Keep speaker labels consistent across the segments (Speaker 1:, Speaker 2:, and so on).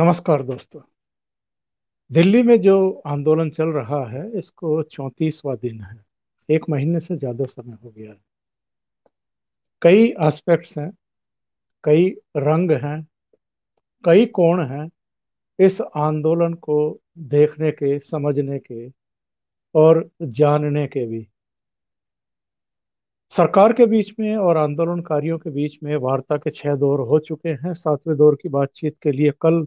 Speaker 1: नमस्कार दोस्तों दिल्ली में जो आंदोलन चल रहा है इसको चौंतीसवा दिन है एक महीने से ज़्यादा समय हो गया है कई एस्पेक्ट्स हैं कई रंग हैं कई कोण हैं इस आंदोलन को देखने के समझने के और जानने के भी सरकार के बीच में और आंदोलनकारियों के बीच में वार्ता के छह दौर हो चुके हैं सातवें दौर की बातचीत के लिए कल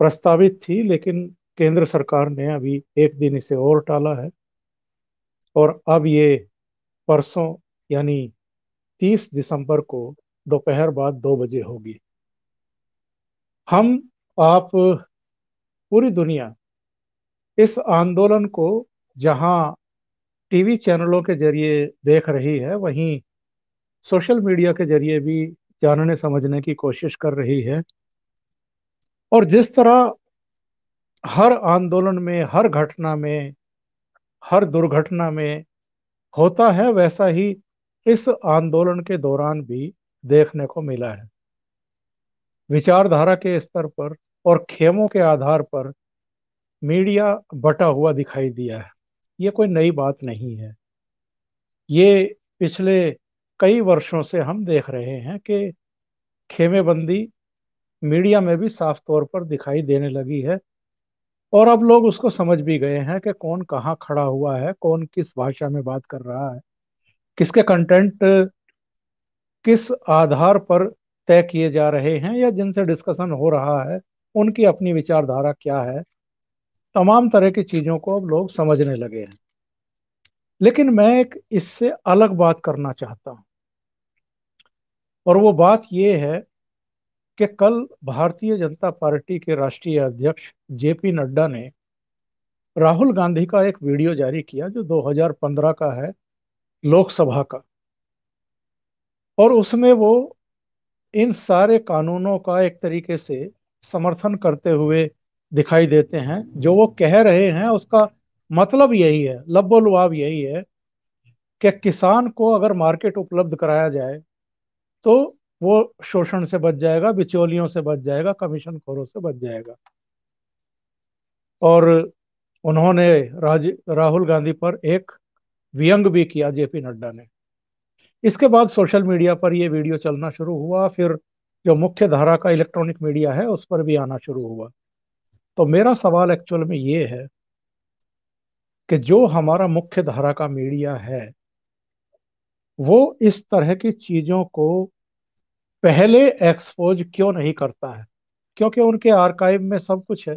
Speaker 1: प्रस्तावित थी लेकिन केंद्र सरकार ने अभी एक दिन इसे और टाला है और अब ये परसों यानी 30 दिसंबर को दोपहर बाद दो बजे होगी हम आप पूरी दुनिया इस आंदोलन को जहां टीवी चैनलों के जरिए देख रही है वहीं सोशल मीडिया के जरिए भी जानने समझने की कोशिश कर रही है और जिस तरह हर आंदोलन में हर घटना में हर दुर्घटना में होता है वैसा ही इस आंदोलन के दौरान भी देखने को मिला है विचारधारा के स्तर पर और खेमों के आधार पर मीडिया बटा हुआ दिखाई दिया है ये कोई नई बात नहीं है ये पिछले कई वर्षों से हम देख रहे हैं कि खेमेबंदी मीडिया में भी साफ तौर पर दिखाई देने लगी है और अब लोग उसको समझ भी गए हैं कि कौन कहाँ खड़ा हुआ है कौन किस भाषा में बात कर रहा है किसके कंटेंट किस आधार पर तय किए जा रहे हैं या जिनसे डिस्कशन हो रहा है उनकी अपनी विचारधारा क्या है तमाम तरह की चीजों को अब लोग समझने लगे हैं लेकिन मैं एक इससे अलग बात करना चाहता हूं और वो बात ये है कि कल भारतीय जनता पार्टी के राष्ट्रीय अध्यक्ष जेपी नड्डा ने राहुल गांधी का एक वीडियो जारी किया जो 2015 का है लोकसभा का और उसमें वो इन सारे कानूनों का एक तरीके से समर्थन करते हुए दिखाई देते हैं जो वो कह रहे हैं उसका मतलब यही है लुआब यही है कि किसान को अगर मार्केट उपलब्ध कराया जाए तो वो शोषण से बच जाएगा बिचौलियों से बच जाएगा कमीशन खोरों से बच जाएगा और उन्होंने राज राहुल गांधी पर एक व्यंग भी किया जेपी नड्डा ने इसके बाद सोशल मीडिया पर यह वीडियो चलना शुरू हुआ फिर जो मुख्य धारा का इलेक्ट्रॉनिक मीडिया है उस पर भी आना शुरू हुआ तो मेरा सवाल एक्चुअल में ये है कि जो हमारा मुख्य धारा का मीडिया है वो इस तरह की चीजों को पहले एक्सपोज क्यों नहीं करता है क्योंकि उनके आर्काइव में सब कुछ है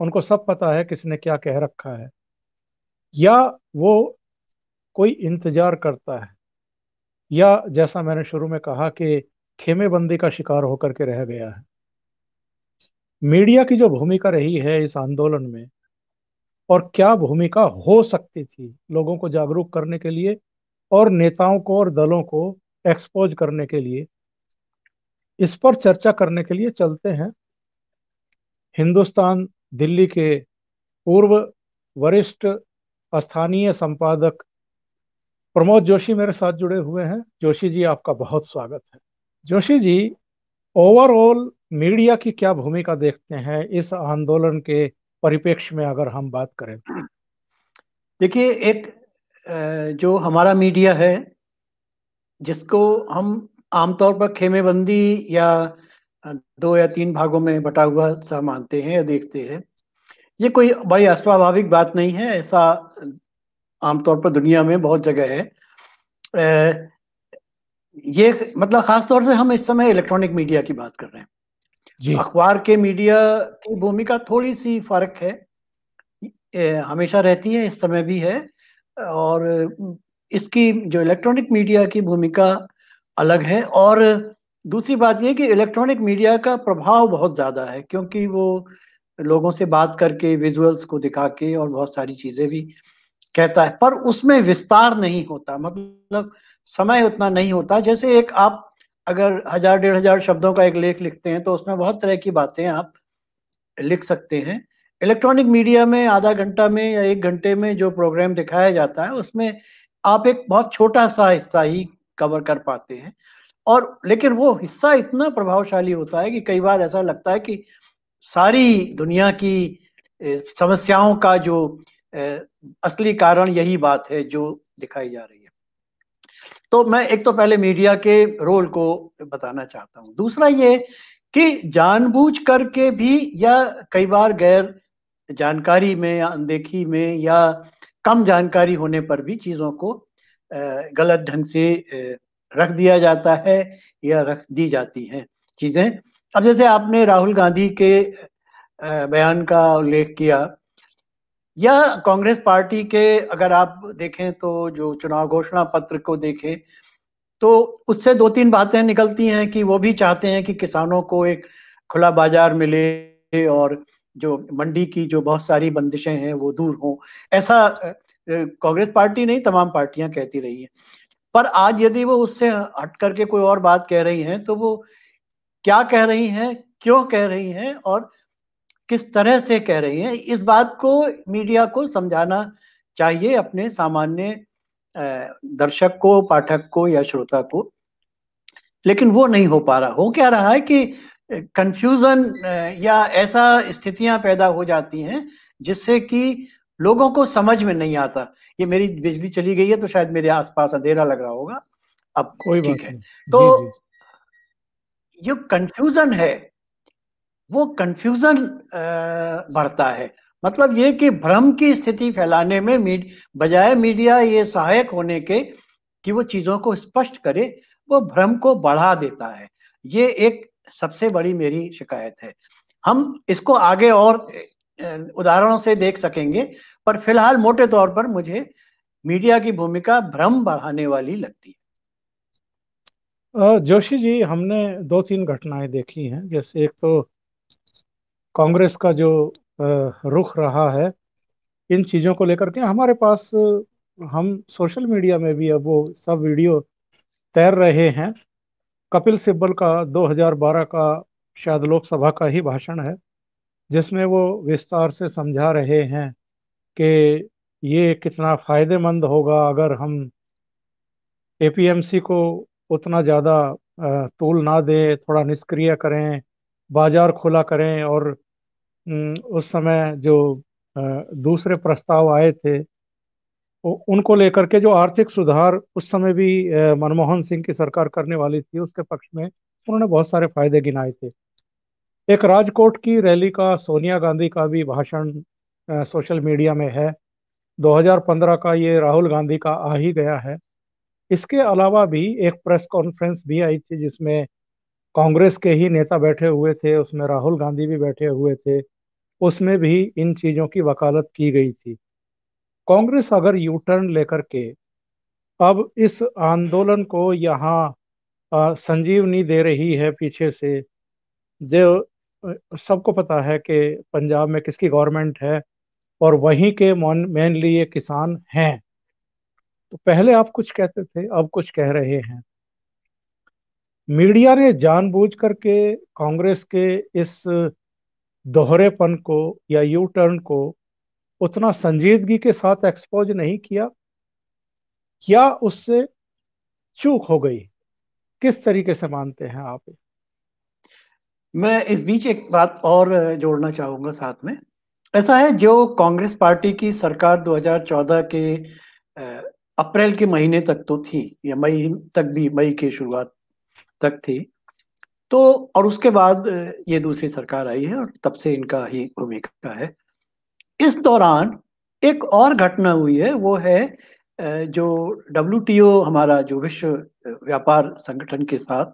Speaker 1: उनको सब पता है किसने क्या कह रखा है या वो कोई इंतजार करता है या जैसा मैंने शुरू में कहा कि खेमे बंदी का शिकार होकर के रह गया है मीडिया की जो भूमिका रही है इस आंदोलन में और क्या भूमिका हो सकती थी लोगों को जागरूक करने के लिए और नेताओं को और दलों को एक्सपोज करने के लिए इस पर चर्चा करने के लिए चलते हैं हिंदुस्तान दिल्ली के पूर्व वरिष्ठ स्थानीय संपादक प्रमोद जोशी मेरे साथ जुड़े हुए हैं जोशी जी आपका बहुत स्वागत है जोशी जी ओवरऑल मीडिया की क्या भूमिका देखते हैं इस आंदोलन के परिपेक्ष में अगर हम बात करें
Speaker 2: देखिए एक जो हमारा मीडिया है जिसको हम आमतौर पर खेमेबंदी या दो या तीन भागों में बटा हुआ सा मानते हैं या देखते हैं ये कोई बड़ी अस्वाभाविक बात नहीं है ऐसा आमतौर पर दुनिया में बहुत जगह है ये मतलब खासतौर से हम इस समय इलेक्ट्रॉनिक मीडिया की बात कर रहे हैं अखबार के मीडिया की भूमिका थोड़ी सी फर्क है ए, हमेशा रहती है इस समय भी है और इसकी जो इलेक्ट्रॉनिक मीडिया की भूमिका अलग है और दूसरी बात यह कि इलेक्ट्रॉनिक मीडिया का प्रभाव बहुत ज़्यादा है क्योंकि वो लोगों से बात करके विजुअल्स को दिखा के और बहुत सारी चीज़ें भी कहता है पर उसमें विस्तार नहीं होता मतलब समय उतना नहीं होता जैसे एक आप अगर हजार डेढ़ हजार शब्दों का एक लेख लिखते हैं तो उसमें बहुत तरह की बातें आप लिख सकते हैं इलेक्ट्रॉनिक मीडिया में आधा घंटा में या एक घंटे में जो प्रोग्राम दिखाया जाता है उसमें आप एक बहुत छोटा सा हिस्सा ही कवर कर पाते हैं और लेकिन वो हिस्सा इतना प्रभावशाली होता है कि कई बार ऐसा लगता है कि सारी दुनिया की समस्याओं का जो असली कारण यही बात है जो दिखाई जा रही है तो मैं एक तो पहले मीडिया के रोल को बताना चाहता हूँ दूसरा ये कि जानबूझ करके भी या कई बार गैर जानकारी में या अनदेखी में या कम जानकारी होने पर भी चीज़ों को गलत ढंग से रख दिया जाता है या रख दी जाती हैं चीजें अब जैसे आपने राहुल गांधी के बयान का उल्लेख किया या कांग्रेस पार्टी के अगर आप देखें तो जो चुनाव घोषणा पत्र को देखें तो उससे दो तीन बातें निकलती हैं कि वो भी चाहते हैं कि किसानों को एक खुला बाजार मिले और जो मंडी की जो बहुत सारी बंदिशें हैं वो दूर हों ऐसा कांग्रेस पार्टी नहीं तमाम पार्टियां कहती रही हैं पर आज यदि वो उससे हट करके कोई और बात कह रही हैं तो वो क्या कह रही हैं क्यों कह रही हैं और किस तरह से कह रही हैं इस बात को मीडिया को समझाना चाहिए अपने सामान्य दर्शक को पाठक को या श्रोता को लेकिन वो नहीं हो पा रहा हो क्या रहा है कि कंफ्यूजन या ऐसा स्थितियां पैदा हो जाती हैं जिससे कि लोगों को समझ में नहीं आता ये मेरी बिजली चली गई है तो शायद मेरे आसपास अंधेरा लग रहा होगा अब कोई ठीक है तो जो कंफ्यूजन है वो कंफ्यूजन बढ़ता है मतलब ये कि भ्रम की स्थिति फैलाने में मीड, बजाय मीडिया ये सहायक होने के कि वो चीजों को स्पष्ट करे वो भ्रम को बढ़ा देता है ये एक सबसे बड़ी मेरी शिकायत है हम इसको आगे और उदाहरणों से देख सकेंगे पर फिलहाल मोटे तौर पर मुझे मीडिया की भूमिका भ्रम बढ़ाने वाली लगती है
Speaker 1: जोशी जी हमने दो तीन घटनाएं देखी हैं जैसे एक तो कांग्रेस का जो रुख रहा है इन चीज़ों को लेकर के हमारे पास हम सोशल मीडिया में भी अब वो सब वीडियो तैर रहे हैं कपिल सिब्बल का 2012 का शायद लोकसभा का ही भाषण है जिसमें वो विस्तार से समझा रहे हैं कि ये कितना फ़ायदेमंद होगा अगर हम एपीएमसी को उतना ज़्यादा तूल ना दें थोड़ा निष्क्रिय करें बाज़ार खुला करें और उस समय जो दूसरे प्रस्ताव आए थे उनको लेकर के जो आर्थिक सुधार उस समय भी मनमोहन सिंह की सरकार करने वाली थी उसके पक्ष में उन्होंने बहुत सारे फायदे गिनाए थे एक राजकोट की रैली का सोनिया गांधी का भी भाषण सोशल मीडिया में है 2015 का ये राहुल गांधी का आ ही गया है इसके अलावा भी एक प्रेस कॉन्फ्रेंस भी आई थी जिसमें कांग्रेस के ही नेता बैठे हुए थे उसमें राहुल गांधी भी बैठे हुए थे उसमें भी इन चीज़ों की वकालत की गई थी कांग्रेस अगर यू टर्न लेकर के अब इस आंदोलन को यहाँ संजीवनी दे रही है पीछे से जो सबको पता है कि पंजाब में किसकी गवर्नमेंट है और वहीं के मेनली ये किसान हैं तो पहले आप कुछ कहते थे अब कुछ कह रहे हैं मीडिया ने जानबूझ करके कांग्रेस के इस दोहरेपन को या यू टर्न को उतना संजीदगी के साथ एक्सपोज नहीं किया या उससे चूक हो गई किस तरीके से मानते हैं आप
Speaker 2: मैं इस बीच एक बात और जोड़ना चाहूंगा साथ में ऐसा है जो कांग्रेस पार्टी की सरकार 2014 के अप्रैल के महीने तक तो थी या मई तक भी मई के शुरुआत तक थी तो और उसके बाद ये दूसरी सरकार आई है और तब से इनका ही भूमिका है इस दौरान एक और घटना हुई है वो है जो डब्ल्यू हमारा जो विश्व व्यापार संगठन के साथ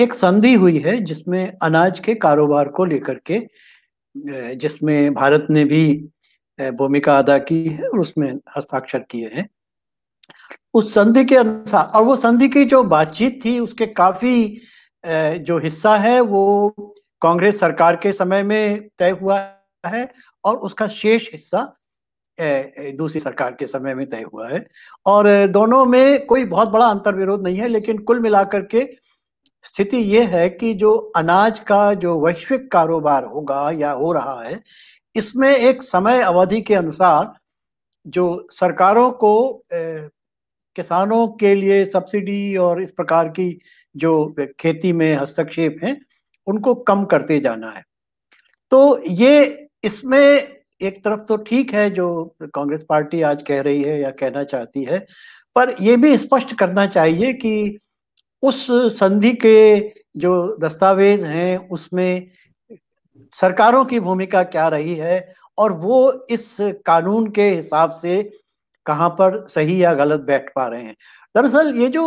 Speaker 2: एक संधि हुई है जिसमें अनाज के कारोबार को लेकर के जिसमें भारत ने भी भूमिका अदा की है और उसमें हस्ताक्षर किए हैं उस संधि के अनुसार और वो संधि की जो बातचीत थी उसके काफी जो हिस्सा है वो कांग्रेस सरकार के समय में तय हुआ है और उसका शेष हिस्सा दूसरी सरकार के समय में तय हुआ है और दोनों में कोई बहुत बड़ा अंतर विरोध नहीं है लेकिन कुल मिलाकर के स्थिति यह है कि जो अनाज का जो वैश्विक कारोबार होगा या हो रहा है इसमें एक समय अवधि के अनुसार जो सरकारों को ए, किसानों के लिए सब्सिडी और इस प्रकार की जो खेती में हस्तक्षेप है उनको कम करते जाना है तो ये इसमें एक तरफ तो ठीक है जो कांग्रेस पार्टी आज कह रही है या कहना चाहती है पर यह भी स्पष्ट करना चाहिए कि उस संधि के जो दस्तावेज हैं उसमें सरकारों की भूमिका क्या रही है और वो इस कानून के हिसाब से कहाँ पर सही या गलत बैठ पा रहे हैं दरअसल ये जो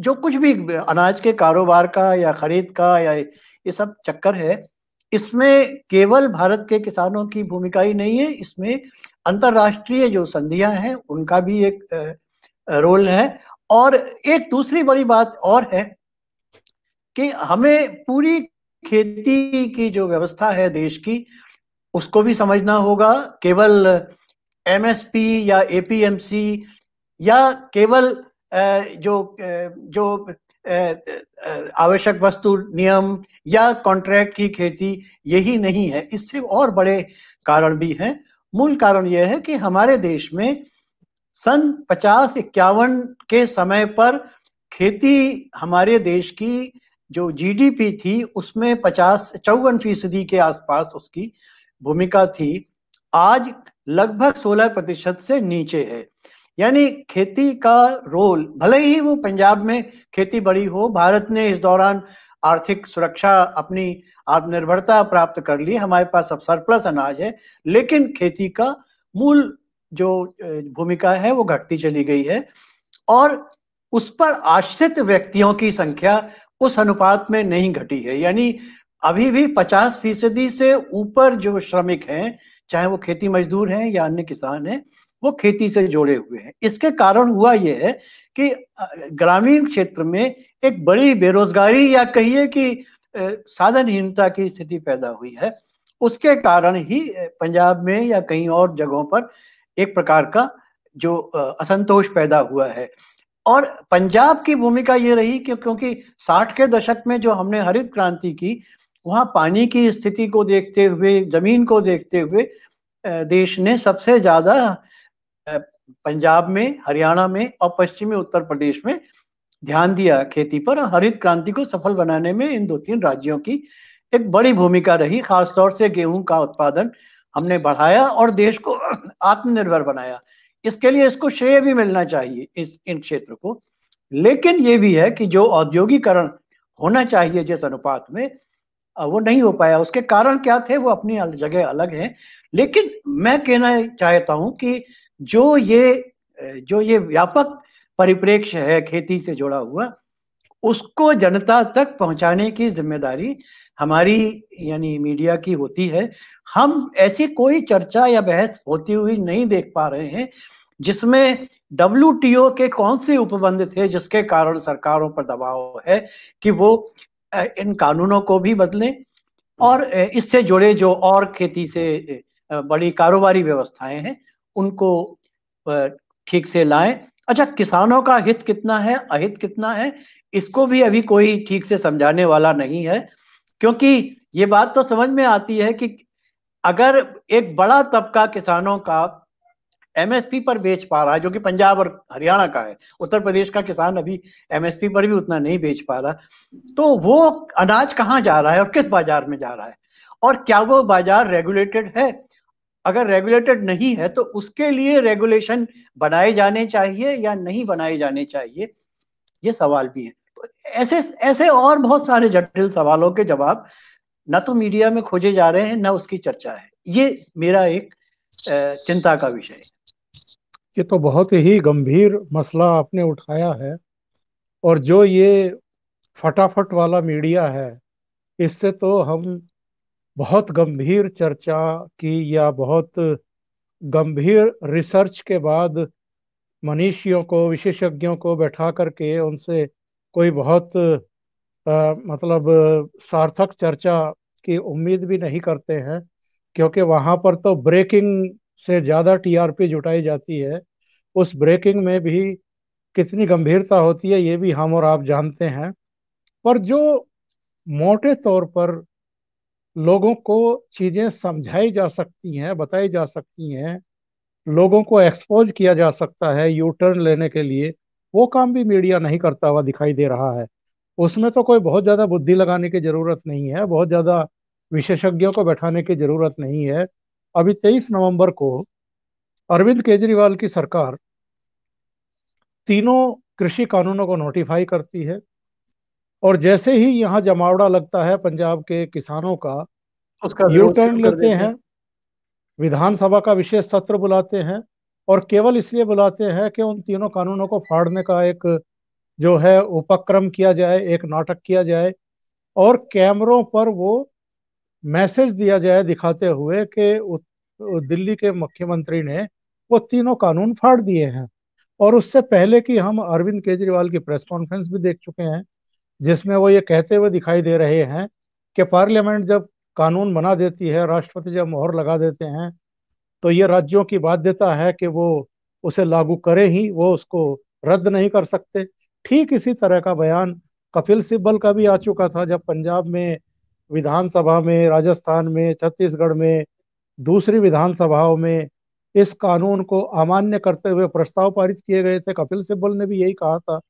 Speaker 2: जो कुछ भी अनाज के कारोबार का या खरीद का या ये सब चक्कर है इसमें केवल भारत के किसानों की भूमिका ही नहीं है इसमें अंतरराष्ट्रीय जो संधियां हैं उनका भी एक रोल है और एक दूसरी बड़ी बात और है कि हमें पूरी खेती की जो व्यवस्था है देश की उसको भी समझना होगा केवल एमएसपी या एपीएमसी या केवल जो जो आवश्यक वस्तु नियम या कॉन्ट्रैक्ट की खेती यही नहीं है इससे और बड़े कारण भी हैं मूल कारण यह है कि हमारे देश में सन पचास इक्यावन के समय पर खेती हमारे देश की जो जीडीपी थी उसमें पचास चौवन फीसदी के आसपास उसकी भूमिका थी आज लगभग 16 प्रतिशत से नीचे है यानी खेती का रोल भले ही वो पंजाब में खेती बड़ी हो भारत ने इस दौरान आर्थिक सुरक्षा अपनी आत्मनिर्भरता प्राप्त कर ली हमारे पास अब सरप्लस अनाज है लेकिन खेती का मूल जो भूमिका है वो घटती चली गई है और उस पर आश्रित व्यक्तियों की संख्या उस अनुपात में नहीं घटी है यानी अभी भी 50 फीसदी से ऊपर जो श्रमिक हैं चाहे वो खेती मजदूर हैं या अन्य किसान हैं वो खेती से जोड़े हुए हैं इसके कारण हुआ यह है कि ग्रामीण क्षेत्र में एक बड़ी बेरोजगारी या कहिए कि साधनहीनता की स्थिति पैदा हुई है उसके कारण ही पंजाब में या कहीं और जगहों पर एक प्रकार का जो असंतोष पैदा हुआ है और पंजाब की भूमिका ये रही कि क्योंकि साठ के दशक में जो हमने हरित क्रांति की वहाँ पानी की स्थिति को देखते हुए जमीन को देखते हुए देश ने सबसे ज्यादा पंजाब में हरियाणा में और पश्चिमी उत्तर प्रदेश में ध्यान दिया खेती पर हरित क्रांति को सफल बनाने में इन दो तीन राज्यों की एक बड़ी भूमिका रही खासतौर से गेहूं का उत्पादन हमने बढ़ाया और देश को आत्मनिर्भर बनाया इसके लिए इसको श्रेय भी मिलना चाहिए इस इन क्षेत्र को लेकिन ये भी है कि जो औद्योगिकरण होना चाहिए जिस अनुपात में वो नहीं हो पाया उसके कारण क्या थे वो अपनी जगह अलग है लेकिन मैं कहना चाहता हूं कि जो ये जो ये व्यापक परिप्रेक्ष्य है खेती से जुड़ा हुआ उसको जनता तक पहुंचाने की जिम्मेदारी हमारी यानी मीडिया की होती है हम ऐसी कोई चर्चा या बहस होती हुई नहीं देख पा रहे हैं जिसमें डब्ल्यू के कौन से उपबंध थे जिसके कारण सरकारों पर दबाव है कि वो इन कानूनों को भी बदलें और इससे जुड़े जो और खेती से बड़ी कारोबारी व्यवस्थाएं हैं उनको ठीक से लाएं अच्छा किसानों का हित कितना है अहित कितना है इसको भी अभी कोई ठीक से समझाने वाला नहीं है क्योंकि ये बात तो समझ में आती है कि अगर एक बड़ा तबका किसानों का एमएसपी पर बेच पा रहा है जो कि पंजाब और हरियाणा का है उत्तर प्रदेश का किसान अभी एमएसपी पर भी उतना नहीं बेच पा रहा तो वो अनाज कहाँ जा रहा है और किस बाजार में जा रहा है और क्या वो बाजार रेगुलेटेड है अगर रेगुलेटेड नहीं है तो उसके लिए रेगुलेशन बनाए जाने चाहिए या नहीं बनाए जाने चाहिए ये सवाल भी है तो ऐसे ऐसे और बहुत सारे जटिल सवालों के जवाब ना तो मीडिया में खोजे जा रहे हैं ना उसकी चर्चा है ये मेरा एक चिंता का विषय है
Speaker 1: ये तो बहुत ही गंभीर मसला आपने उठाया है और जो ये फटाफट वाला मीडिया है इससे तो हम बहुत गंभीर चर्चा की या बहुत गंभीर रिसर्च के बाद मनीषियों को विशेषज्ञों को बैठा करके उनसे कोई बहुत आ, मतलब सार्थक चर्चा की उम्मीद भी नहीं करते हैं क्योंकि वहाँ पर तो ब्रेकिंग से ज़्यादा टीआरपी जुटाई जाती है उस ब्रेकिंग में भी कितनी गंभीरता होती है ये भी हम और आप जानते हैं पर जो मोटे तौर पर लोगों को चीज़ें समझाई जा सकती हैं बताई जा सकती हैं लोगों को एक्सपोज किया जा सकता है यू टर्न लेने के लिए वो काम भी मीडिया नहीं करता हुआ दिखाई दे रहा है उसमें तो कोई बहुत ज़्यादा बुद्धि लगाने की ज़रूरत नहीं है बहुत ज़्यादा विशेषज्ञों को बैठाने की ज़रूरत नहीं है अभी तेईस नवंबर को अरविंद केजरीवाल की सरकार तीनों कृषि कानूनों को नोटिफाई करती है और जैसे ही यहाँ जमावड़ा लगता है पंजाब के किसानों का उसका यू टर्न लेते हैं विधानसभा का विशेष सत्र बुलाते हैं और केवल इसलिए बुलाते हैं कि उन तीनों कानूनों को फाड़ने का एक जो है उपक्रम किया जाए एक नाटक किया जाए और कैमरों पर वो मैसेज दिया जाए दिखाते हुए कि दिल्ली के मुख्यमंत्री ने वो तीनों कानून फाड़ दिए हैं और उससे पहले कि हम अरविंद केजरीवाल की प्रेस कॉन्फ्रेंस भी देख चुके हैं जिसमें वो ये कहते हुए दिखाई दे रहे हैं कि पार्लियामेंट जब कानून बना देती है राष्ट्रपति जब मोहर लगा देते हैं तो ये राज्यों की बाध्यता है कि वो उसे लागू करे ही वो उसको रद्द नहीं कर सकते ठीक इसी तरह का बयान कपिल सिब्बल का भी आ चुका था जब पंजाब में विधानसभा में राजस्थान में छत्तीसगढ़ में दूसरी विधानसभाओं में इस कानून को अमान्य करते हुए प्रस्ताव पारित किए गए थे कपिल सिब्बल ने भी यही कहा था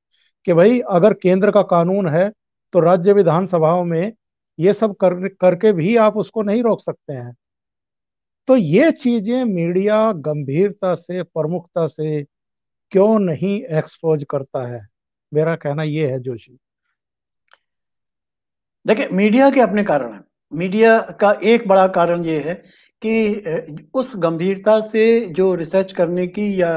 Speaker 1: कि भाई अगर केंद्र का कानून है तो राज्य विधानसभाओं में ये सब कर करके भी आप उसको नहीं रोक सकते हैं तो ये चीजें मीडिया गंभीरता से प्रमुखता से क्यों नहीं एक्सपोज करता है मेरा कहना ये है
Speaker 2: जोशी देखिए मीडिया के अपने कारण है मीडिया का एक बड़ा कारण ये है कि उस गंभीरता से जो रिसर्च करने की या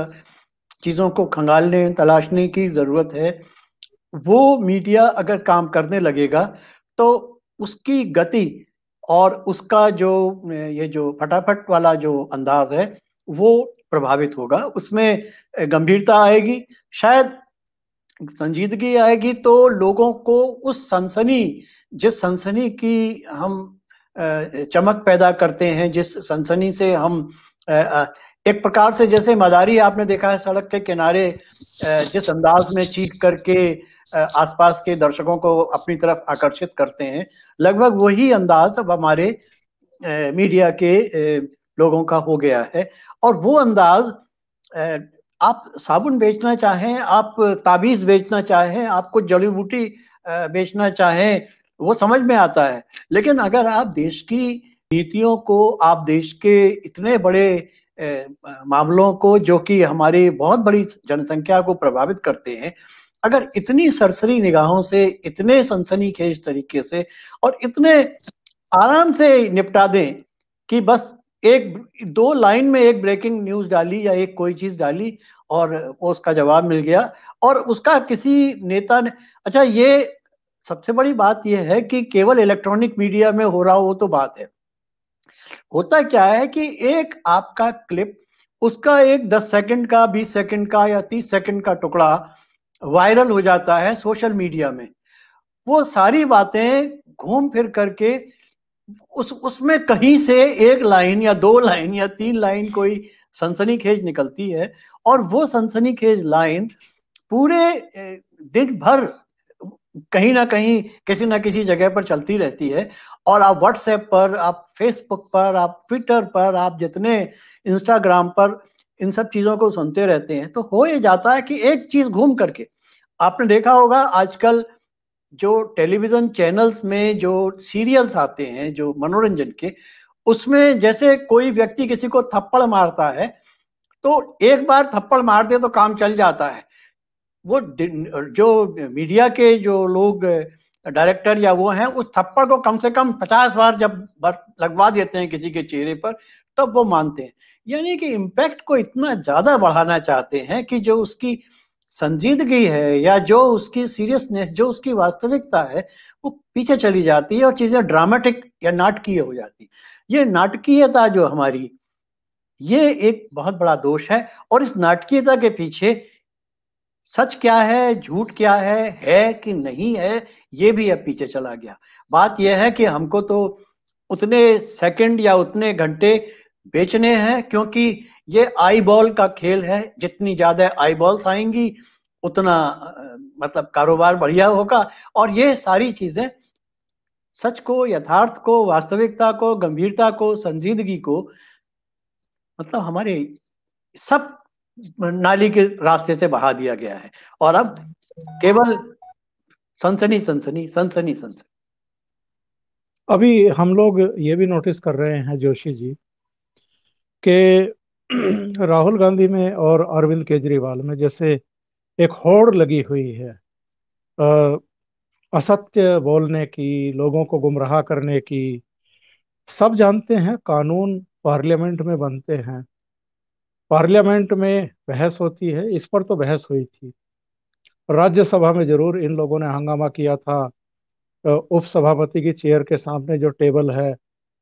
Speaker 2: चीज़ों को खंगालने तलाशने की ज़रूरत है वो मीडिया अगर काम करने लगेगा तो उसकी गति और उसका जो ये जो फटाफट वाला जो अंदाज है वो प्रभावित होगा उसमें गंभीरता आएगी शायद संजीदगी आएगी तो लोगों को उस सनसनी जिस सनसनी की हम चमक पैदा करते हैं जिस सनसनी से हम एक प्रकार से जैसे मदारी आपने देखा है सड़क के किनारे जिस अंदाज में चीख करके आसपास के दर्शकों को अपनी तरफ आकर्षित करते हैं लगभग वही अंदाज अब हमारे मीडिया के लोगों का हो गया है और वो अंदाज आप साबुन बेचना चाहें आप ताबीज बेचना चाहें आप कुछ जड़ी बूटी बेचना चाहें वो समझ में आता है लेकिन अगर आप देश की नीतियों को आप देश के इतने बड़े मामलों को जो कि हमारी बहुत बड़ी जनसंख्या को प्रभावित करते हैं अगर इतनी सरसरी निगाहों से इतने सनसनीखेज तरीके से और इतने आराम से निपटा दें कि बस एक दो लाइन में एक ब्रेकिंग न्यूज डाली या एक कोई चीज डाली और उसका जवाब मिल गया और उसका किसी नेता ने अच्छा ये सबसे बड़ी बात यह है कि केवल इलेक्ट्रॉनिक मीडिया में हो रहा हो तो बात है होता क्या है कि एक आपका क्लिप उसका एक दस सेकंड का बीस सेकंड का या तीस सेकंड का टुकड़ा वायरल हो जाता है सोशल मीडिया में वो सारी बातें घूम फिर करके उस उसमें कहीं से एक लाइन या दो लाइन या तीन लाइन कोई सनसनी खेज निकलती है और वो सनसनी खेज लाइन पूरे दिन भर कहीं ना कहीं किसी ना किसी जगह पर चलती रहती है और आप व्हाट्सएप पर आप फेसबुक पर आप ट्विटर पर आप जितने इंस्टाग्राम पर इन सब चीज़ों को सुनते रहते हैं तो हो ये जाता है कि एक चीज़ घूम करके आपने देखा होगा आजकल जो टेलीविज़न चैनल्स में जो सीरियल्स आते हैं जो मनोरंजन के उसमें जैसे कोई व्यक्ति किसी को थप्पड़ मारता है तो एक बार थप्पड़ मार दे तो काम चल जाता है वो जो मीडिया के जो लोग डायरेक्टर या वो हैं उस थप्पड़ को कम से कम पचास बार जब लगवा देते हैं किसी के चेहरे पर तब वो मानते हैं यानी कि इम्पैक्ट को इतना ज़्यादा बढ़ाना चाहते हैं कि जो उसकी संजीदगी है या जो उसकी सीरियसनेस जो उसकी वास्तविकता है वो पीछे चली जाती है और चीज़ें ड्रामेटिक या नाटकीय हो जाती ये नाटकीयता जो हमारी ये एक बहुत बड़ा दोष है और इस नाटकीयता के पीछे सच क्या है झूठ क्या है है कि नहीं है ये भी अब पीछे चला गया बात यह है कि हमको तो उतने सेकंड या उतने घंटे बेचने हैं क्योंकि ये आई बॉल का खेल है जितनी ज्यादा आई बॉल्स आएंगी उतना मतलब कारोबार बढ़िया होगा और ये सारी चीजें सच को यथार्थ को वास्तविकता को गंभीरता को संजीदगी को मतलब हमारे सब नाली के रास्ते से बहा दिया गया है और अब केवल सनसनी सनसनी सनसनी सनसनी
Speaker 1: अभी हम लोग ये भी नोटिस कर रहे हैं जोशी जी के राहुल गांधी में और अरविंद केजरीवाल में जैसे एक होड़ लगी हुई है आ, असत्य बोलने की लोगों को गुमराह करने की सब जानते हैं कानून पार्लियामेंट में बनते हैं पार्लियामेंट में बहस होती है इस पर तो बहस हुई थी राज्यसभा में जरूर इन लोगों ने हंगामा किया था उप सभापति की चेयर के सामने जो टेबल है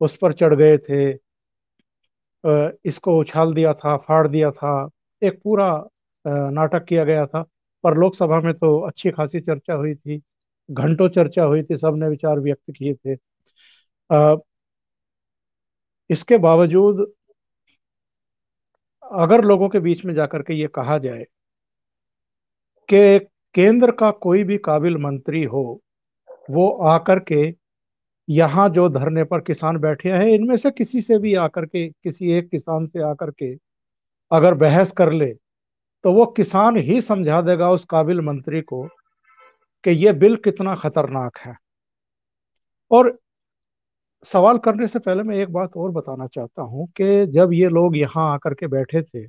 Speaker 1: उस पर चढ़ गए थे इसको उछाल दिया था फाड़ दिया था एक पूरा नाटक किया गया था पर लोकसभा में तो अच्छी खासी चर्चा हुई थी घंटों चर्चा हुई थी सबने विचार व्यक्त किए थे इसके बावजूद अगर लोगों के बीच में जाकर के ये कहा जाए कि केंद्र का कोई भी काबिल मंत्री हो वो आकर के यहाँ जो धरने पर किसान बैठे हैं इनमें से किसी से भी आकर के किसी एक किसान से आकर के अगर बहस कर ले तो वो किसान ही समझा देगा उस काबिल मंत्री को कि ये बिल कितना खतरनाक है और सवाल करने से पहले मैं एक बात और बताना चाहता हूं कि जब ये लोग यहाँ आकर के बैठे थे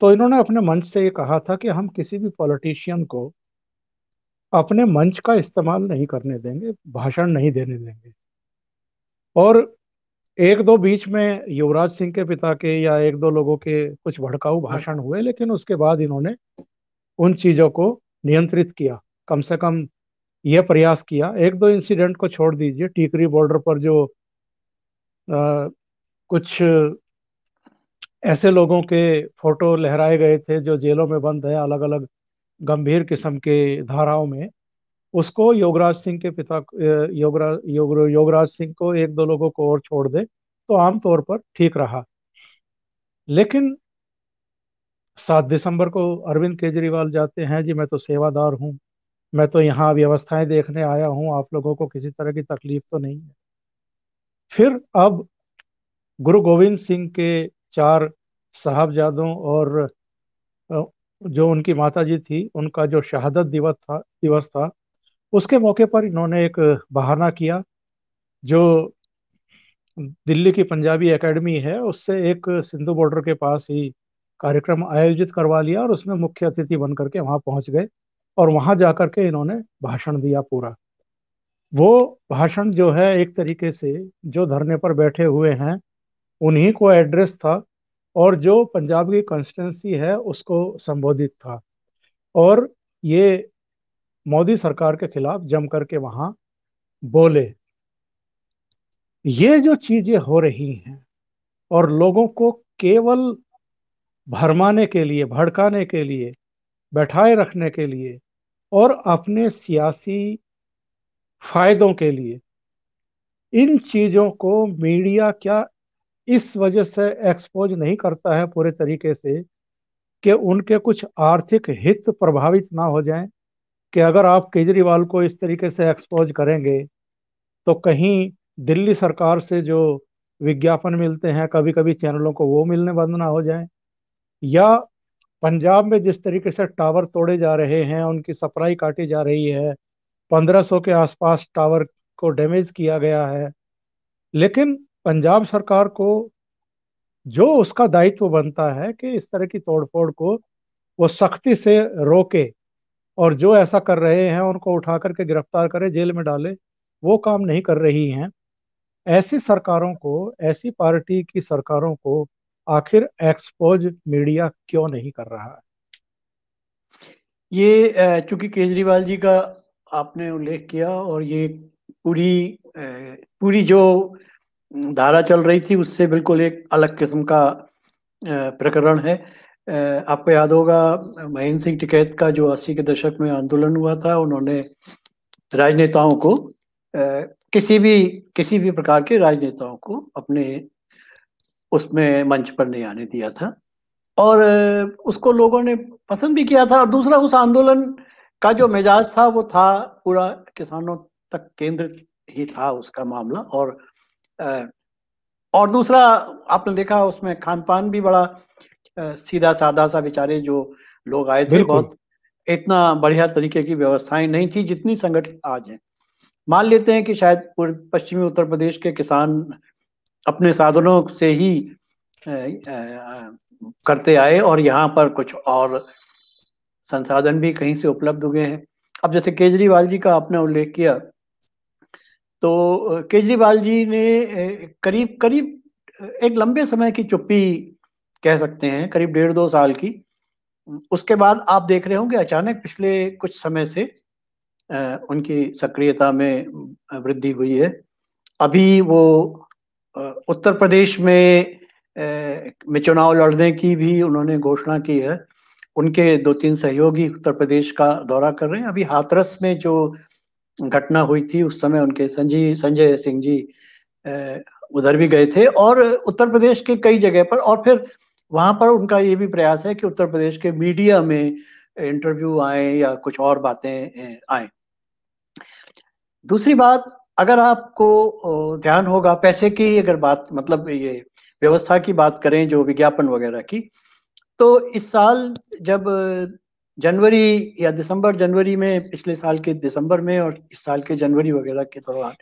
Speaker 1: तो इन्होंने अपने मंच से ये कहा था कि हम किसी भी पॉलिटिशियन को अपने मंच का इस्तेमाल नहीं करने देंगे भाषण नहीं देने देंगे और एक दो बीच में युवराज सिंह के पिता के या एक दो लोगों के कुछ भड़काऊ भाषण हुए लेकिन उसके बाद इन्होंने उन चीजों को नियंत्रित किया कम से कम यह प्रयास किया एक दो इंसिडेंट को छोड़ दीजिए टीकरी बॉर्डर पर जो आ, कुछ ऐसे लोगों के फोटो लहराए गए थे जो जेलों में बंद है अलग अलग गंभीर किस्म के धाराओं में उसको योगराज सिंह के पिता योगराज योग, योगराज सिंह को एक दो लोगों को और छोड़ दे तो आमतौर पर ठीक रहा लेकिन सात दिसंबर को अरविंद केजरीवाल जाते हैं जी मैं तो सेवादार हूँ मैं तो यहाँ व्यवस्थाएं देखने आया हूँ आप लोगों को किसी तरह की तकलीफ तो नहीं है फिर अब गुरु गोविंद सिंह के चार साहबजादों और जो उनकी माता जी थी उनका जो शहादत दिवस था दिवस था उसके मौके पर इन्होंने एक बहाना किया जो दिल्ली की पंजाबी एकेडमी है उससे एक सिंधु बॉर्डर के पास ही कार्यक्रम आयोजित करवा लिया और उसमें मुख्य अतिथि बन करके वहाँ पहुँच गए और वहां जाकर के इन्होंने भाषण दिया पूरा वो भाषण जो है एक तरीके से जो धरने पर बैठे हुए हैं उन्हीं को एड्रेस था और जो पंजाब की कॉन्स्टिटेंसी है उसको संबोधित था और ये मोदी सरकार के खिलाफ जम करके वहां बोले ये जो चीजें हो रही हैं और लोगों को केवल भरमाने के लिए भड़काने के लिए बैठाए रखने के लिए और अपने सियासी फायदों के लिए इन चीज़ों को मीडिया क्या इस वजह से एक्सपोज नहीं करता है पूरे तरीके से कि उनके कुछ आर्थिक हित प्रभावित ना हो जाएं कि अगर आप केजरीवाल को इस तरीके से एक्सपोज करेंगे तो कहीं दिल्ली सरकार से जो विज्ञापन मिलते हैं कभी कभी चैनलों को वो मिलने बंद ना हो जाए या पंजाब में जिस तरीके से टावर तोड़े जा रहे हैं उनकी सप्लाई काटी जा रही है 1500 के आसपास टावर को डैमेज किया गया है लेकिन पंजाब सरकार को जो उसका दायित्व बनता है कि इस तरह की तोड़फोड़ को वो सख्ती से रोके और जो ऐसा कर रहे हैं उनको उठा करके गिरफ्तार करे जेल में डाले वो काम नहीं कर रही हैं ऐसी सरकारों को ऐसी पार्टी की सरकारों को आखिर एक्सपोज मीडिया
Speaker 2: क्यों नहीं कर रहा है ये चूंकि केजरीवाल जी का आपने उल्लेख किया और ये पूरी पूरी जो धारा चल रही थी उससे बिल्कुल एक अलग किस्म का प्रकरण है आपको याद होगा महेंद्र सिंह टिकैत का जो अस्सी के दशक में आंदोलन हुआ था उन्होंने राजनेताओं को किसी भी किसी भी प्रकार के राजनेताओं को अपने उसमें मंच पर नहीं आने दिया था और उसको लोगों ने पसंद भी किया था और दूसरा उस आंदोलन का जो मिजाज था वो था पूरा किसानों तक केंद्रित ही था उसका मामला और और दूसरा आपने देखा उसमें खान पान भी बड़ा सीधा साधा सा बेचारे जो लोग आए थे बहुत इतना बढ़िया तरीके की व्यवस्थाएं नहीं थी जितनी संगठित आज हैं मान लेते हैं कि शायद पश्चिमी उत्तर प्रदेश के किसान अपने साधनों से ही करते आए और यहाँ पर कुछ और संसाधन भी कहीं से उपलब्ध हुए हैं अब जैसे केजरीवाल जी का आपने उल्लेख किया तो केजरीवाल जी ने करीब करीब एक लंबे समय की चुप्पी कह सकते हैं करीब डेढ़ दो साल की उसके बाद आप देख रहे होंगे अचानक पिछले कुछ समय से उनकी सक्रियता में वृद्धि हुई है अभी वो उत्तर प्रदेश में में चुनाव लड़ने की भी उन्होंने घोषणा की है उनके दो तीन सहयोगी उत्तर प्रदेश का दौरा कर रहे हैं अभी हाथरस में जो घटना हुई थी उस समय उनके संजय संजय सिंह जी उधर भी गए थे और उत्तर प्रदेश के कई जगह पर और फिर वहां पर उनका ये भी प्रयास है कि उत्तर प्रदेश के मीडिया में इंटरव्यू आए या कुछ और बातें आए दूसरी बात अगर आपको ध्यान होगा पैसे की अगर बात मतलब ये व्यवस्था की बात करें जो विज्ञापन वगैरह की तो इस साल जब जनवरी या दिसंबर जनवरी में पिछले साल के दिसंबर में और इस साल के जनवरी वगैरह के दौरान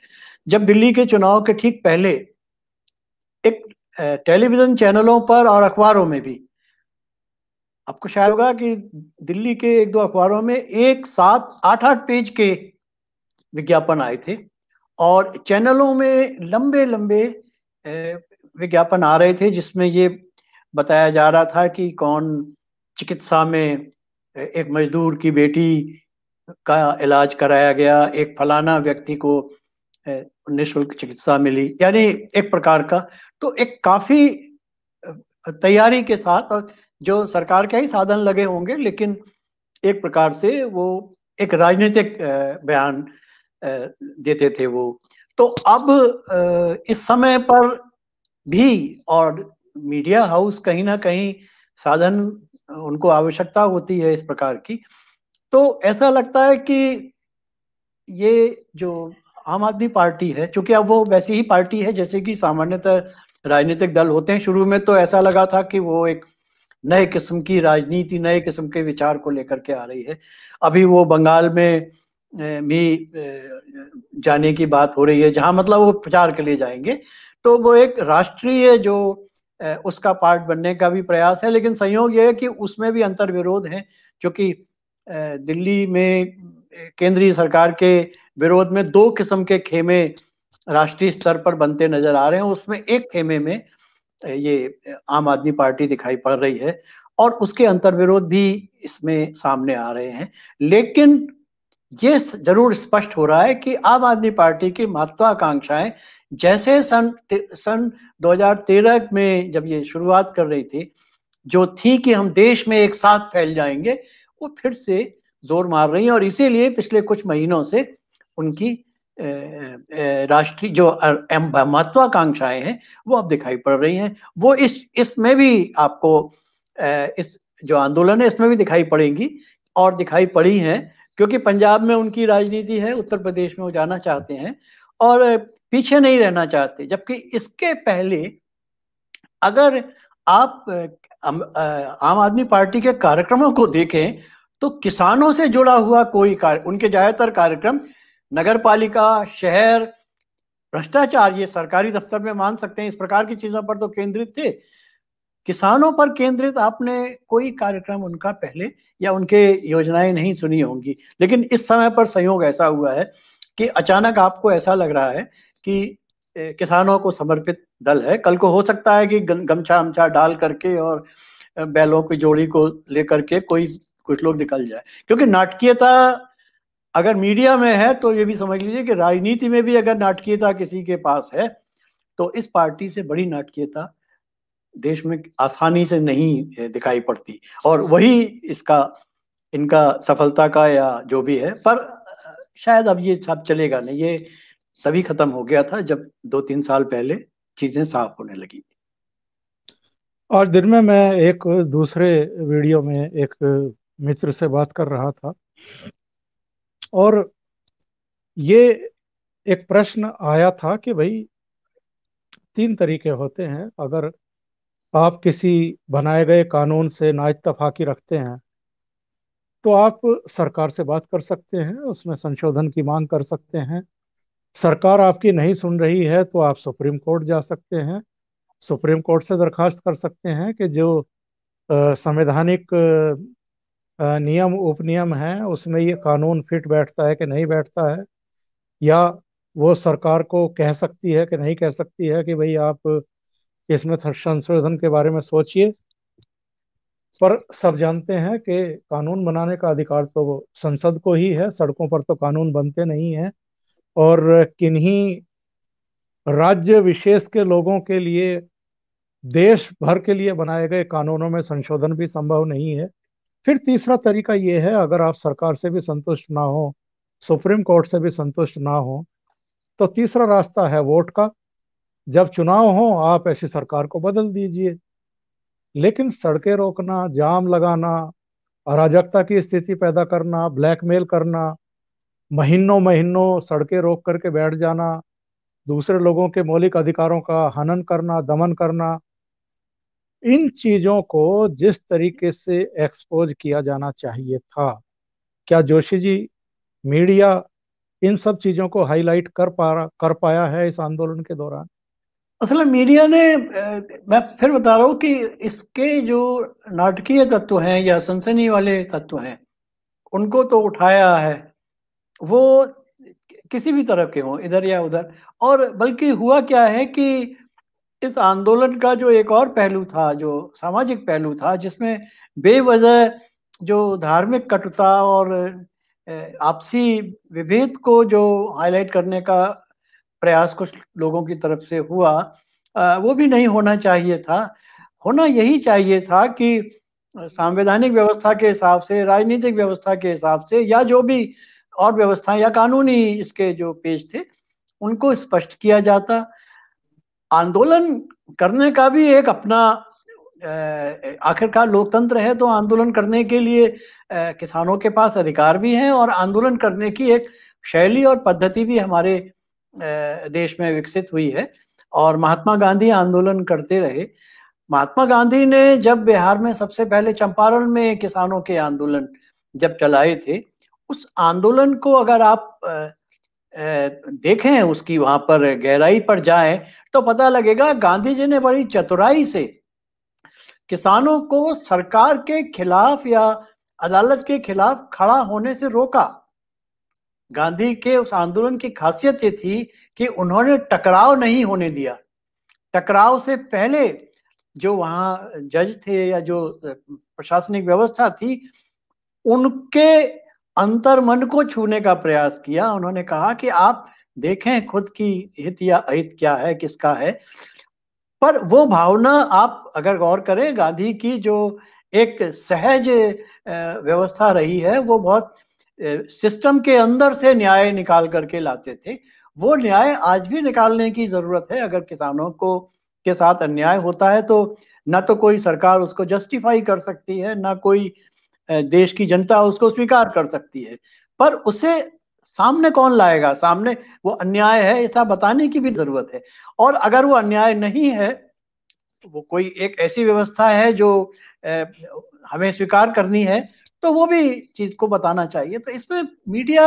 Speaker 2: जब दिल्ली के चुनाव के ठीक पहले एक टेलीविजन चैनलों पर और अखबारों में भी आपको शायद होगा कि दिल्ली के एक दो अखबारों में एक साथ आठ आठ पेज के विज्ञापन आए थे और चैनलों में लंबे लंबे विज्ञापन आ रहे थे जिसमें ये बताया जा रहा था कि कौन चिकित्सा में एक मजदूर की बेटी का इलाज कराया गया एक फलाना व्यक्ति को निशुल्क चिकित्सा मिली यानी एक प्रकार का तो एक काफी तैयारी के साथ और जो सरकार के ही साधन लगे होंगे लेकिन एक प्रकार से वो एक राजनीतिक बयान देते थे वो तो अब इस समय पर भी और मीडिया हाउस कहीं ना कहीं साधन उनको आवश्यकता होती है इस प्रकार की तो ऐसा लगता है कि ये जो आम आदमी पार्टी है चूंकि अब वो वैसी ही पार्टी है जैसे कि सामान्यतः राजनीतिक दल होते हैं शुरू में तो ऐसा लगा था कि वो एक नए किस्म की राजनीति नए किस्म के विचार को लेकर के आ रही है अभी वो बंगाल में में जाने की बात हो रही है जहां मतलब वो प्रचार के लिए जाएंगे तो वो एक राष्ट्रीय जो उसका पार्ट बनने का भी प्रयास है लेकिन संयोग यह है कि उसमें भी अंतर्विरोध है क्योंकि दिल्ली में केंद्रीय सरकार के विरोध में दो किस्म के खेमे राष्ट्रीय स्तर पर बनते नजर आ रहे हैं उसमें एक खेमे में ये आम आदमी पार्टी दिखाई पड़ रही है और उसके अंतर्विरोध भी इसमें सामने आ रहे हैं लेकिन ये जरूर स्पष्ट हो रहा है कि आम आदमी पार्टी की महत्वाकांक्षाएं जैसे सन सन 2013 में जब ये शुरुआत कर रही थी जो थी कि हम देश में एक साथ फैल जाएंगे वो फिर से जोर मार रही है और इसीलिए पिछले कुछ महीनों से उनकी राष्ट्रीय जो महत्वाकांक्षाएं हैं वो अब दिखाई पड़ रही हैं वो इस इसमें भी आपको इस जो आंदोलन है इसमें भी दिखाई पड़ेंगी और दिखाई पड़ी हैं क्योंकि पंजाब में उनकी राजनीति है उत्तर प्रदेश में वो जाना चाहते हैं और पीछे नहीं रहना चाहते जबकि इसके पहले अगर आप आम आदमी पार्टी के कार्यक्रमों को देखें तो किसानों से जुड़ा हुआ कोई कार्य उनके ज्यादातर कार्यक्रम नगर पालिका शहर भ्रष्टाचार ये सरकारी दफ्तर में मान सकते हैं इस प्रकार की चीजों पर तो केंद्रित थे किसानों पर केंद्रित आपने कोई कार्यक्रम उनका पहले या उनके योजनाएं नहीं सुनी होंगी लेकिन इस समय पर संयोग ऐसा हुआ है कि अचानक आपको ऐसा लग रहा है कि किसानों को समर्पित दल है कल को हो सकता है कि गमछा अमछा डाल करके और बैलों की जोड़ी को लेकर के कोई कुछ लोग निकल जाए क्योंकि नाटकीयता अगर मीडिया में है तो ये भी समझ लीजिए कि राजनीति में भी अगर नाटकीयता किसी के पास है तो इस पार्टी से बड़ी नाटकीयता देश में आसानी से नहीं दिखाई पड़ती और वही इसका इनका सफलता का या जो भी है पर शायद अब ये सब चलेगा नहीं ये तभी खत्म हो गया था जब दो तीन साल पहले चीजें साफ होने लगी
Speaker 1: आज दिन में मैं एक दूसरे वीडियो में एक मित्र से बात कर रहा था और ये एक प्रश्न आया था कि भाई तीन तरीके होते हैं अगर आप किसी बनाए गए कानून से ना इतफाक़ी रखते हैं तो आप सरकार से बात कर सकते हैं उसमें संशोधन की मांग कर सकते हैं सरकार आपकी नहीं सुन रही है तो आप सुप्रीम कोर्ट जा सकते हैं सुप्रीम कोर्ट से दरखास्त कर सकते हैं कि जो संवैधानिक नियम उपनियम हैं उसमें ये कानून फिट बैठता है कि नहीं बैठता है या वो सरकार को कह सकती है कि नहीं कह सकती है कि भाई आप इसमें संशोधन के बारे में सोचिए पर सब जानते हैं कि कानून बनाने का अधिकार तो संसद को ही है सड़कों पर तो कानून बनते नहीं है और किन्हीं राज्य विशेष के लोगों के लिए देश भर के लिए बनाए गए कानूनों में संशोधन भी संभव नहीं है फिर तीसरा तरीका ये है अगर आप सरकार से भी संतुष्ट ना हो सुप्रीम कोर्ट से भी संतुष्ट ना हो तो तीसरा रास्ता है वोट का जब चुनाव हो आप ऐसी सरकार को बदल दीजिए लेकिन सड़कें रोकना जाम लगाना अराजकता की स्थिति पैदा करना ब्लैकमेल करना महीनों महीनों सड़कें रोक करके बैठ जाना दूसरे लोगों के मौलिक अधिकारों का हनन करना दमन करना इन चीजों को जिस तरीके से एक्सपोज किया जाना चाहिए था क्या जोशी जी मीडिया इन सब चीजों को हाईलाइट कर पा कर पाया है इस आंदोलन के दौरान
Speaker 2: असल में मीडिया ने मैं फिर बता रहा हूँ कि इसके जो नाटकीय तत्व हैं या सनसनी वाले तत्व हैं उनको तो उठाया है वो किसी भी तरफ के हों इधर या उधर और बल्कि हुआ क्या है कि इस आंदोलन का जो एक और पहलू था जो सामाजिक पहलू था जिसमें बेवजह जो धार्मिक कटुता और आपसी विभेद को जो हाईलाइट करने का प्रयास कुछ लोगों की तरफ से हुआ आ, वो भी नहीं होना चाहिए था होना यही चाहिए था कि संवैधानिक व्यवस्था के हिसाब से राजनीतिक व्यवस्था के हिसाब से या जो भी और व्यवस्थाएं या कानूनी इसके जो पेज थे उनको स्पष्ट किया जाता आंदोलन करने का भी एक अपना आखिरकार लोकतंत्र है तो आंदोलन करने के लिए किसानों के पास अधिकार भी हैं और आंदोलन करने की एक शैली और पद्धति भी हमारे देश में विकसित हुई है और महात्मा गांधी आंदोलन करते रहे महात्मा गांधी ने जब बिहार में सबसे पहले चंपारण में किसानों के आंदोलन जब चलाए थे उस आंदोलन को अगर आप देखें उसकी वहां पर गहराई पर जाए तो पता लगेगा गांधी जी ने बड़ी चतुराई से किसानों को सरकार के खिलाफ या अदालत के खिलाफ खड़ा होने से रोका गांधी के उस आंदोलन की खासियत ये थी कि उन्होंने टकराव नहीं होने दिया टकराव से पहले जो वहां जज थे या जो प्रशासनिक व्यवस्था थी उनके अंतर मन को छूने का प्रयास किया उन्होंने कहा कि आप देखें खुद की हित या अहित क्या है किसका है पर वो भावना आप अगर गौर करें गांधी की जो एक सहज व्यवस्था रही है वो बहुत सिस्टम के अंदर से न्याय निकाल करके लाते थे वो न्याय आज भी निकालने की जरूरत है अगर किसानों को के साथ अन्याय होता है तो ना तो कोई सरकार उसको जस्टिफाई कर सकती है ना कोई देश की जनता उसको स्वीकार कर सकती है पर उसे सामने कौन लाएगा सामने वो अन्याय है ऐसा बताने की भी जरूरत है और अगर वो अन्याय नहीं है वो कोई एक ऐसी व्यवस्था है जो हमें स्वीकार करनी है तो वो भी चीज को बताना चाहिए तो इसमें मीडिया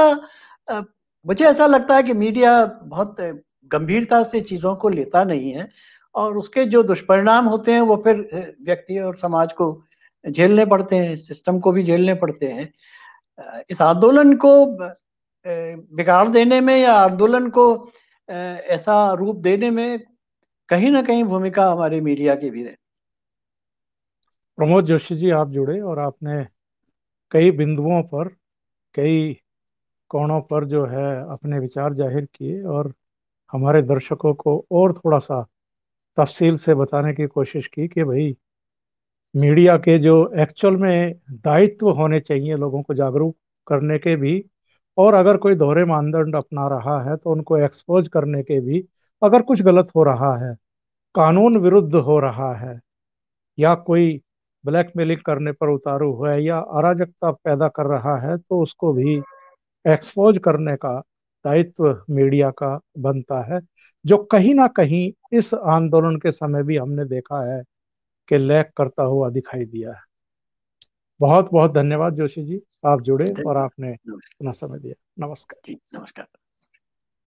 Speaker 2: मुझे ऐसा लगता है कि मीडिया बहुत गंभीरता से चीजों को लेता नहीं है और उसके जो दुष्परिणाम होते हैं वो फिर व्यक्ति और समाज को झेलने पड़ते हैं सिस्टम को भी झेलने पड़ते हैं इस आंदोलन को बिगाड़ देने में या आंदोलन को ऐसा रूप देने में कहीं ना कहीं भूमिका हमारे मीडिया की भी रहती
Speaker 1: प्रमोद जोशी जी आप जुड़े और आपने कई बिंदुओं पर कई कोणों पर जो है अपने विचार जाहिर किए और हमारे दर्शकों को और थोड़ा सा तफसील से बताने की कोशिश की कि भाई मीडिया के जो एक्चुअल में दायित्व होने चाहिए लोगों को जागरूक करने के भी और अगर कोई दोहरे मानदंड अपना रहा है तो उनको एक्सपोज करने के भी अगर कुछ गलत हो रहा है कानून विरुद्ध हो रहा है या कोई ब्लैकमेलिंग करने पर उतारू हुआ है या अराजकता पैदा कर रहा है तो उसको भी एक्सपोज करने का दायित्व मीडिया का बनता है जो कहीं ना कहीं इस आंदोलन के समय भी हमने देखा है कि लैक करता हुआ दिखाई दिया है बहुत बहुत धन्यवाद जोशी जी आप जुड़े और आपने अपना समय दिया नमस्कार नमस्कार